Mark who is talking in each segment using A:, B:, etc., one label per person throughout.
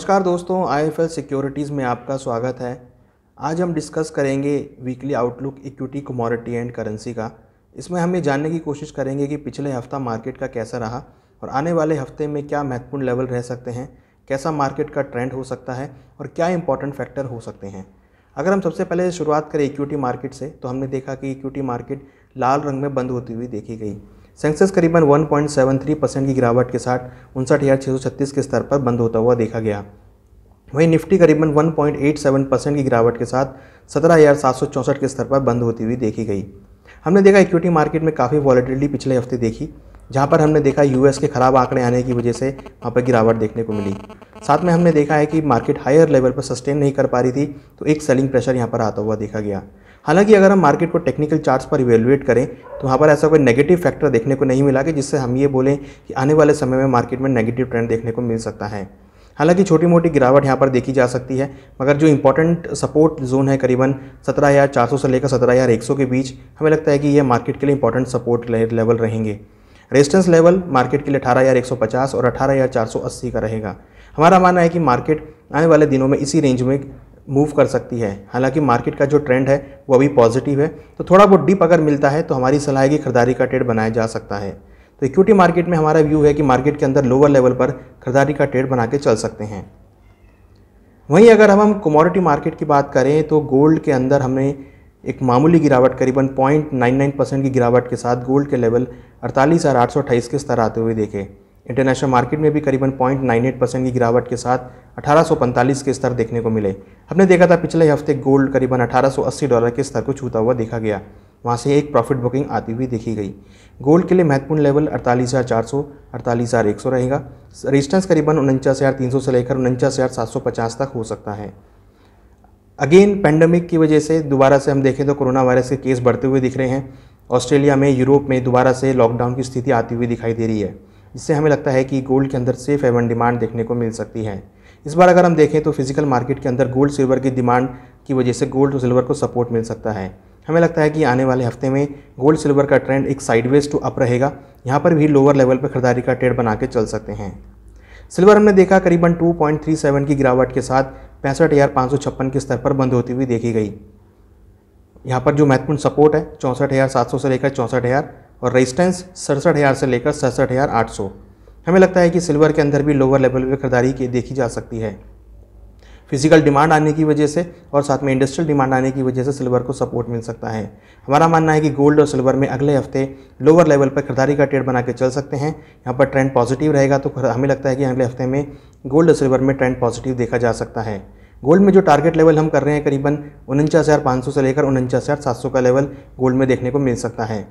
A: नमस्कार दोस्तों IFL securities में आपका स्वागत है आज हम डिस्कस करेंगे weekly outlook equity commodity and currency का इसमें हमें जानने की कोशिश करेंगे कि पिछले हफ्ता मार्केट का कैसा रहा और आने वाले हफ्ते में क्या महत्वपूर्ण लेवल रह सकते हैं कैसा मार्केट का ट्रेंड हो सकता है और क्या इंपॉर्टेंट फैक्टर हो सकते हैं अगर हम सबसे पहले शुरुआत करें इक्विटी मार्केट से तो हमने देखा कि इक्विटी मार्केट लाल रंग में बंद होती हुई देखी गई सेंसेक्स करीबन 1.73 परसेंट की गिरावट के साथ उनसठ के स्तर पर बंद होता हुआ देखा गया वहीं निफ्टी करीबन 1.87 परसेंट की गिरावट के साथ सत्रह के स्तर पर बंद होती हुई देखी गई हमने देखा इक्विटी मार्केट में काफ़ी वॉलेटिलिटी पिछले हफ्ते देखी जहाँ पर हमने देखा यूएस के ख़राब आंकड़े आने की वजह से वहाँ पर गिरावट देखने को मिली साथ में हमने देखा है कि मार्केट हायर लेवल पर सस्टेन नहीं कर पा रही थी तो एक सेलिंग प्रेशर यहाँ पर आता हुआ देखा गया हालांकि अगर हम मार्केट को टेक्निकल चार्ट्स पर इवेलुएट करें तो वहाँ पर ऐसा कोई नेगेटिव फैक्टर देखने को नहीं मिला कि जिससे हम ये बोलें कि आने वाले समय में मार्केट में नेगेटिव ट्रेंड देखने को मिल सकता है हालांकि छोटी मोटी गिरावट यहाँ पर देखी जा सकती है मगर जो इंपॉर्टेंट सपोर्ट जोन है करीबन सत्रह हज़ार चार सौ से लेकर सत्रह हज़ार एक सौ के बीच हमें लगता है कि यह मार्केट के लिए इंपॉर्टेंट सपोर्ट लेवल रहेंगे रेजिस्टेंस लेवल मार्केट के लिए अठारह हज़ार एक सौ पचास और अठारह हज़ार चार सौ अस्सी का रहेगा हमारा मानना है कि मार्केट आने वाले दिनों में इसी रेंज में मूव कर सकती है हालांकि मार्केट का जो ट्रेंड है वो अभी पॉजिटिव है तो थोड़ा बहुत डीप अगर मिलता है तो हमारी सलाह है कि खरीदारी का ट्रेड बनाया जा सकता है तो इक्विटी मार्केट में हमारा व्यू है कि मार्केट के अंदर लोअर लेवल पर खरीदारी का ट्रेड बना के चल सकते हैं वहीं अगर हम हम कमोडिटी मार्केट की बात करें तो गोल्ड के अंदर हमें एक मामूली गिरावट करीबन नाइन परसेंट की गिरावट के साथ गोल्ड के लेवल अड़तालीस हज़ार आठ सौ अट्ठाईस के स्तर आते हुए देखे इंटरनेशनल मार्केट में भी करीबन एट परसेंट की गिरावट के साथ अठारह के स्तर देखने को मिले हमने देखा था पिछले हफ्ते गोल्ड करीबन 1880 डॉलर के स्तर को छूता हुआ देखा गया वहाँ से एक प्रॉफिट बुकिंग आती हुई देखी गई गोल्ड के लिए महत्वपूर्ण लेवल अड़तालीस हज़ार चार सौ अड़तालीस हज़ार एक सौ रहेगा रजिस्टेंस करीबन उनचास हज़ार तीन सौ से लेकर उनचास हज़ार सात सौ पचास तक हो सकता है अगेन पेंडेमिक की वजह से दोबारा से हम देखें तो कोरोना वायरस के केस बढ़ते हुए दिख रहे हैं ऑस्ट्रेलिया में यूरोप में दोबारा से लॉकडाउन की स्थिति आती हुई दिखाई दे रही है जिससे हमें लगता है कि गोल्ड के अंदर सेफ एवन डिमांड देखने को मिल सकती है इस बार अगर हम देखें तो फिजिकल मार्केट के अंदर गोल्ड सिल्वर की डिमांड की वजह से गोल्ड और सिल्वर को सपोर्ट मिल सकता है हमें लगता है कि आने वाले हफ्ते में गोल्ड सिल्वर का ट्रेंड एक साइडवेज टू अप रहेगा यहाँ पर भी लोअर लेवल पर खरीदारी का ट्रेड बना के चल सकते हैं सिल्वर हमने देखा करीबन 2.37 की गिरावट के साथ पैंसठ हज़ार पाँच सौ छप्पन के स्तर पर बंद होती हुई देखी गई यहाँ पर जो महत्वपूर्ण सपोर्ट है चौंसठ हज़ार सात सौ से लेकर चौंसठ हज़ार और रेजिस्टेंस सड़सठ हज़ार से लेकर सड़सठ हज़ार आठ सौ हमें लगता है कि सिल्वर के अंदर भी लोअर लेवल पर खरीदारी की देखी जा सकती है फिजिकल डिमांड आने की वजह से और साथ में इंडस्ट्रियल डिमांड आने की वजह से सिल्वर को सपोर्ट मिल सकता है हमारा मानना है कि गोल्ड और सिल्वर में अगले हफ्ते लोअर लेवल पर खरीदारी का ट्रेड बना के चल सकते हैं यहाँ पर ट्रेंड पॉजिटिव रहेगा तो हमें लगता है कि अगले हफ्ते में गोल्ड और सिल्वर में ट्रेंड पॉजिटिव देखा जा सकता है गोल्ड में जो टारगेट लेवल हम कर रहे हैं करीबन उनचास से लेकर उनचास का लेवल गोल्ड में देखने को मिल सकता है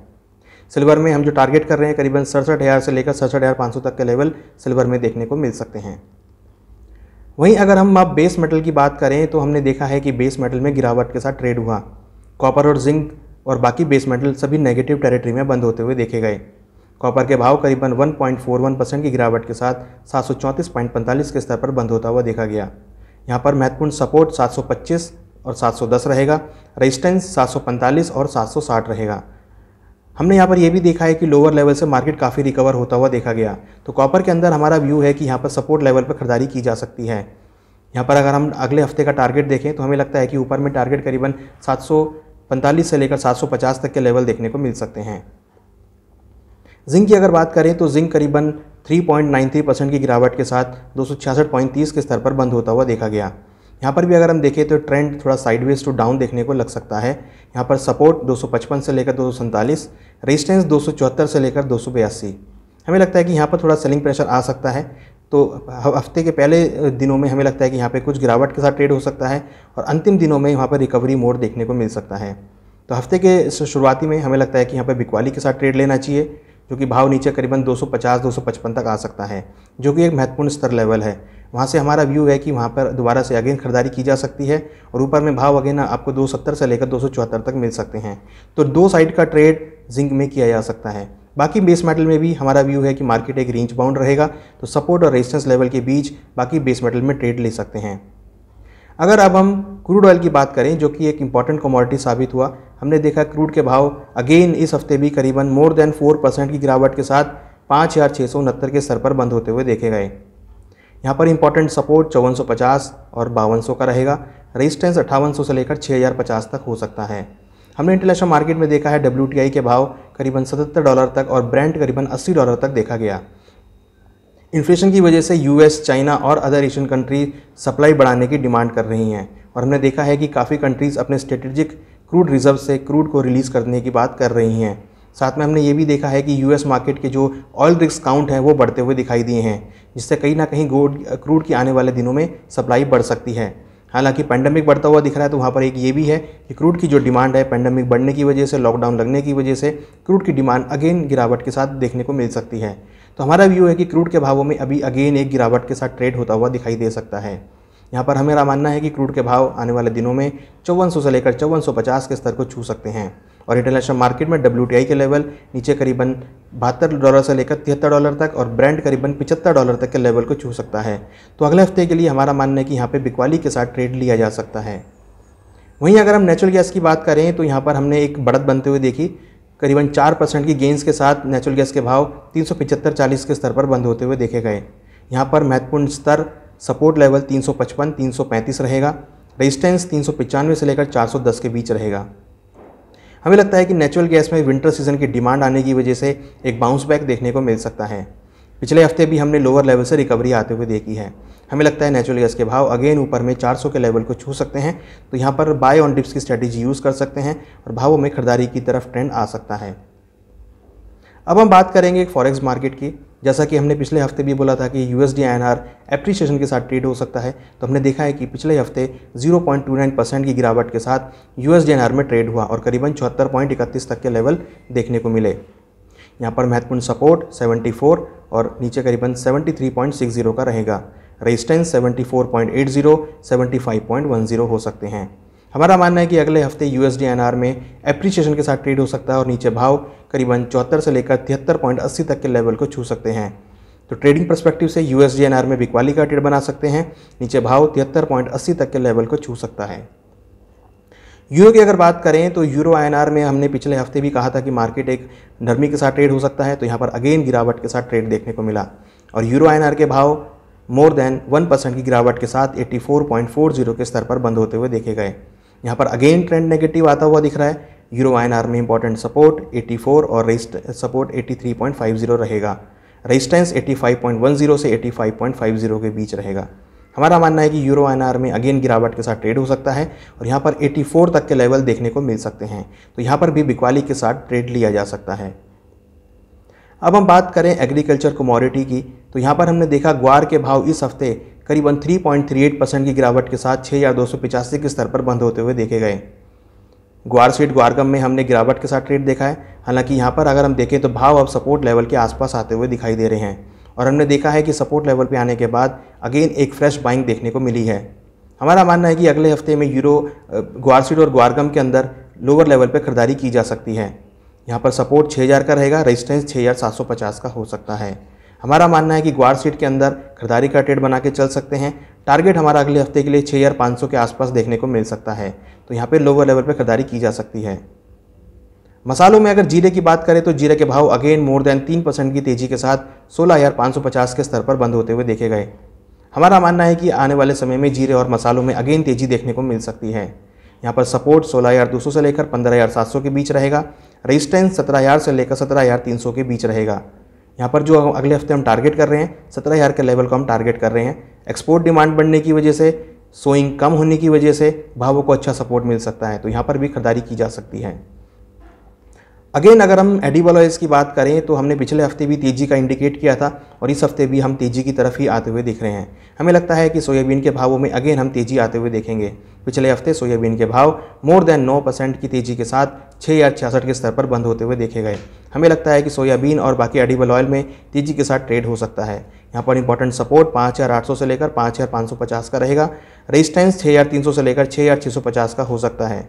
A: सिल्वर में हम जो टारगेट कर रहे हैं करीबन सड़सठ हज़ार से लेकर सड़सठ हज़ार पाँच सौ तक के लेवल सिल्वर में देखने को मिल सकते हैं वहीं अगर हम आप बेस मेटल की बात करें तो हमने देखा है कि बेस मेटल में गिरावट के साथ ट्रेड हुआ कॉपर और जिंक और बाकी बेस मेटल सभी नेगेटिव टेरिटरी में बंद होते हुए देखे गए कॉपर के भाव करीबन 1.41 परसेंट की गिरावट के साथ सात के स्तर पर बंद होता हुआ देखा गया यहाँ पर महत्वपूर्ण सपोर्ट 725 और 710 रहेगा रेजिस्टेंस 745 और 760 रहेगा हमने यहाँ पर यह भी देखा है कि लोअर लेवल से मार्केट काफ़ी रिकवर होता हुआ देखा गया तो कॉपर के अंदर हमारा व्यू है कि यहाँ पर सपोर्ट लेवल पर खरीदारी की जा सकती है यहाँ पर अगर हम अगले हफ्ते का टारगेट देखें तो हमें लगता है कि ऊपर में टारगेट करीबन 745 से लेकर 750 तक के लेवल देखने को मिल सकते हैं जिंक की अगर बात करें तो जिंक करीबन 3.93 परसेंट की गिरावट के साथ दो के स्तर पर बंद होता हुआ देखा गया यहाँ पर भी अगर हम देखें तो ट्रेंड थोड़ा साइडवेज टू डाउन देखने को लग सकता है यहाँ पर सपोर्ट 255 से लेकर दो रेजिस्टेंस दो से लेकर दो हमें लगता है कि यहाँ पर थोड़ा सेलिंग प्रेशर आ सकता है तो हफ्ते के पहले दिनों में हमें लगता है कि यहाँ पे कुछ गिरावट के साथ ट्रेड हो सकता है और अंतिम दिनों में यहाँ पर रिकवरी मोड देखने को मिल सकता है तो हफ्ते के शुरुआती में हमें लगता है कि यहाँ पर बिकवाली के साथ ट्रेड लेना चाहिए जो कि भाव नीचे करीबन 250-255 तक आ सकता है जो कि एक महत्वपूर्ण स्तर लेवल है वहाँ से हमारा व्यू है कि वहाँ पर दोबारा से अगेन खरीदारी की जा सकती है और ऊपर में भाव अगेन आपको 270 से लेकर 274 तक मिल सकते हैं तो दो साइड का ट्रेड जिंक में किया जा सकता है बाकी बेस मेटल में भी हमारा व्यू है कि मार्केट एक रेंज बाउंड रहेगा तो सपोर्ट और रेजिस्टेंस लेवल के बीच बाकी बेस मेटल में ट्रेड ले सकते हैं अगर अब हम क्रूड ऑयल की बात करें जो कि एक इंपॉर्टेंट कमोडिटी साबित हुआ हमने देखा क्रूड के भाव अगेन इस हफ्ते भी करीबन मोर देन फोर परसेंट की गिरावट के साथ पाँच हज़ार छः सौ उनहत्तर के स्तर पर बंद होते हुए देखे गए यहाँ पर इंपॉर्टेंट सपोर्ट चौवन और बावन का रहेगा रेजिस्टेंस अट्ठावन से लेकर छः तक हो सकता है हमने इंटरनेशनल मार्केट में देखा है डब्ल्यू के भाव करीबन 77 डॉलर तक और ब्रांड करीबन 80 डॉलर तक देखा गया इन्फ्लेशन की वजह से यूएस चाइना और अदर एशियन कंट्री सप्लाई बढ़ाने की डिमांड कर रही हैं और हमने देखा है कि काफ़ी कंट्रीज़ अपने स्ट्रेटेजिक क्रूड रिजर्व से क्रूड को रिलीज़ करने की बात कर रही हैं साथ में हमने ये भी देखा है कि यूएस मार्केट के जो ऑयल रिस्क काउंट हैं वो बढ़ते हुए दिखाई दिए हैं जिससे कहीं ना कहीं गोड क्रूड की आने वाले दिनों में सप्लाई बढ़ सकती है हालांकि पैंडमिक बढ़ता हुआ दिख रहा है तो वहाँ पर एक ये भी है कि क्रूड की जो डिमांड है पैंडमिक बढ़ने की वजह से लॉकडाउन लगने की वजह से क्रूड की डिमांड अगेन गिरावट के साथ देखने को मिल सकती है तो हमारा व्यू है कि क्रूड के भावों में अभी अगेन एक गिरावट के साथ ट्रेड होता हुआ दिखाई दे सकता है यहाँ पर हमारा मानना है कि क्रूड के भाव आने वाले दिनों में चौवन से लेकर चौवन के स्तर को छू सकते हैं और इंटरनेशनल मार्केट में डब्ल्यू के लेवल नीचे करीबन बहत्तर डॉलर से लेकर तिहत्तर डॉलर तक और ब्रांड करीबन पिचहत्तर डॉलर तक के लेवल को छू सकता है तो अगले हफ्ते के लिए हमारा मानना है कि यहाँ पे बिकवाली के साथ ट्रेड लिया जा सकता है वहीं अगर हम नेचुरल गैस की बात करें तो यहाँ पर हमने एक बढ़त बनते हुए देखी करीबन चार परसेंट की गेंस के साथ नेचुरल गैस के भाव तीन सौ के स्तर पर बंद होते हुए देखे गए यहाँ पर महत्वपूर्ण स्तर सपोर्ट लेवल 355 335 रहेगा रेजिस्टेंस तीन से लेकर 410 के बीच रहेगा हमें लगता है कि नेचुरल गैस में विंटर सीजन की डिमांड आने की वजह से एक बाउंस बैक देखने को मिल सकता है पिछले हफ्ते भी हमने लोअर लेवल से रिकवरी आते हुए देखी है हमें लगता है नेचुरल गैस के भाव अगेन ऊपर में 400 के लेवल को छू सकते हैं तो यहाँ पर बाय ऑन डिप्स की स्ट्रैटेजी यूज़ कर सकते हैं और भावों में खरीदारी की तरफ ट्रेंड आ सकता है अब हम बात करेंगे फॉरेक्स मार्केट की जैसा कि हमने पिछले हफ्ते भी बोला था कि U S D N R के साथ ट्रेड हो सकता है तो हमने देखा है कि पिछले हफ्ते 0.29 परसेंट की गिरावट के साथ U S D N R में ट्रेड हुआ और करीबन चौहत्तर पॉइंट इकतीस तक के लेवल देखने को मिले यहाँ पर महत्वपूर्ण सपोर्ट 74 और नीचे करीबन 73.60 का रहेगा रेजिस्टेंस 74.80, 75.10 हो सकते हैं हमारा मानना है कि अगले हफ्ते यू एस में एप्रिशिएशन के साथ ट्रेड हो सकता है और नीचे भाव करीबन चौहत्तर से लेकर तिहत्तर पॉइंट अस्सी तक के लेवल को छू सकते हैं तो ट्रेडिंग परस्पेक्टिव से यू एस में बिकवाली का ट्रेड बना सकते हैं नीचे भाव तिहत्तर पॉइंट अस्सी तक के लेवल को छू सकता है यूरो की अगर बात करें तो यूरो आर में हमने पिछले हफ्ते भी कहा था कि मार्केट एक नरमी के साथ ट्रेड हो सकता है तो यहाँ पर अगेन गिरावट के साथ ट्रेड देखने को मिला और यूरो आर के भाव मोर देन वन परसेंट की गिरावट के साथ 84.40 के स्तर पर बंद होते हुए देखे गए यहाँ पर अगेन ट्रेंड नेगेटिव आता हुआ दिख रहा है यूरो आयन में इंपॉर्टेंट सपोर्ट 84 और रेस्ट सपोर्ट 83.50 रहेगा रेजिस्टेंस 85.10 से 85.50 के बीच रहेगा हमारा मानना है कि यूरो एन आर में अगेन गिरावट के साथ ट्रेड हो सकता है और यहाँ पर 84 तक के लेवल देखने को मिल सकते हैं तो यहाँ पर भी बिकवाली के साथ ट्रेड लिया जा सकता है अब हम बात करें एग्रीकल्चर कमोडिटी की तो यहाँ पर हमने देखा ग्वार के भाव इस हफ्ते करीबन 3.38 परसेंट की गिरावट के साथ छः दो के स्तर पर बंद होते हुए देखे गए ग्वार स्वीट ग्वारगम में हमने गिरावट के साथ ट्रेड देखा है हालांकि यहाँ पर अगर हम देखें तो भाव अब सपोर्ट लेवल के आसपास आते हुए दिखाई दे रहे हैं और हमने देखा है कि सपोर्ट लेवल पर आने के बाद अगेन एक फ्रेश बाइंग देखने को मिली है हमारा मानना है कि अगले हफ्ते में यूरो स्वीट और ग्वारगम के अंदर लोअर लेवल पर खरीदारी की जा सकती है यहाँ पर सपोर्ट छः का रहेगा रजिस्टेंस छः का हो सकता है हमारा मानना है कि ग्वार सीट के अंदर खरीदारी का ट्रेड बना के चल सकते हैं टारगेट हमारा अगले हफ्ते के लिए छः हज़ार पाँच सौ के आसपास देखने को मिल सकता है तो यहाँ पे लोअर लेवल पर खरीदारी की जा सकती है मसालों में अगर जीरे की बात करें तो जीरे के भाव अगेन मोर देन तीन परसेंट की तेज़ी के साथ सोलह हज़ार पाँच सौ पचास के स्तर पर बंद होते हुए देखे गए हमारा मानना है कि आने वाले समय में जीरे और मसालों में अगेन तेज़ी देखने को मिल सकती है यहाँ पर सपोर्ट सोलह हज़ार दो सौ से लेकर पंद्रह हज़ार सात सौ के बीच रहेगा रेजिस्टेंस सत्रह हज़ार से लेकर सत्रह हज़ार तीन सौ के बीच रहेगा यहाँ पर जो अगले हफ्ते हम टारगेट कर रहे हैं सत्रह हज़ार के लेवल को हम टारगेट कर रहे हैं एक्सपोर्ट डिमांड बढ़ने की वजह से सोइंग कम होने की वजह से भावों को अच्छा सपोर्ट मिल सकता है तो यहाँ पर भी खरीदारी की जा सकती है अगेन अगर हम एडिबल ऑयल्स की बात करें तो हमने पिछले हफ्ते भी तेज़ी का इंडिकेट किया था और इस हफ्ते भी हम तेज़ी की तरफ ही आते हुए देख रहे हैं हमें लगता है कि सोयाबीन के भावों में अगेन हम तेज़ी आते हुए देखेंगे पिछले हफ्ते सोयाबीन के भाव मोर देन नौ परसेंट की तेज़ी के साथ छः या छियासठ के स्तर पर बंद होते हुए देखे गए हमें लगता है कि सोयाबीन और बाकी एडिबल ऑयल में तेज़ी के साथ ट्रेड हो सकता है यहाँ पर इंपॉर्टेंट सपोर्ट पाँच हज़ार आठ सौ से लेकर पाँच हज़ार पाँच सौ पचास का रहेगा रेजिस्टेंस छः हज़ार तीन सौ से लेकर छः हज़ार छः सौ पचास का हो सकता है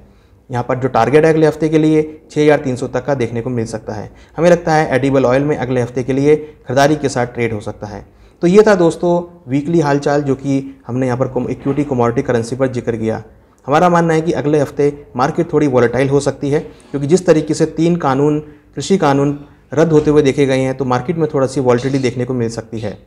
A: यहाँ पर जो टारगेट है अगले हफ्ते के लिए छः हज़ार तीन सौ तक का देखने को मिल सकता है हमें लगता है एडिबल ऑयल में अगले हफ्ते के लिए खरीदारी के साथ ट्रेड हो सकता है तो ये था दोस्तों वीकली हालचाल जो कि हमने यहाँ पर इक्विटी कमोडिटी करेंसी पर जिक्र किया हमारा मानना है कि अगले हफ्ते मार्केट थोड़ी वॉलेटाइल हो सकती है क्योंकि जिस तरीके से तीन कानून कृषि कानून रद्द होते हुए देखे गए हैं तो मार्केट में थोड़ा सी वॉल्टिटी देखने को मिल सकती है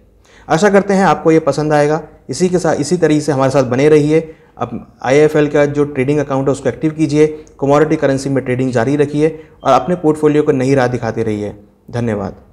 A: आशा करते हैं आपको ये पसंद आएगा इसी के साथ इसी तरीके से हमारे साथ बने रहिए अब आई का जो ट्रेडिंग अकाउंट है उसको एक्टिव कीजिए कमोडिटी करेंसी में ट्रेडिंग जारी रखिए और अपने पोर्टफोलियो को नई राह दिखाते रहिए धन्यवाद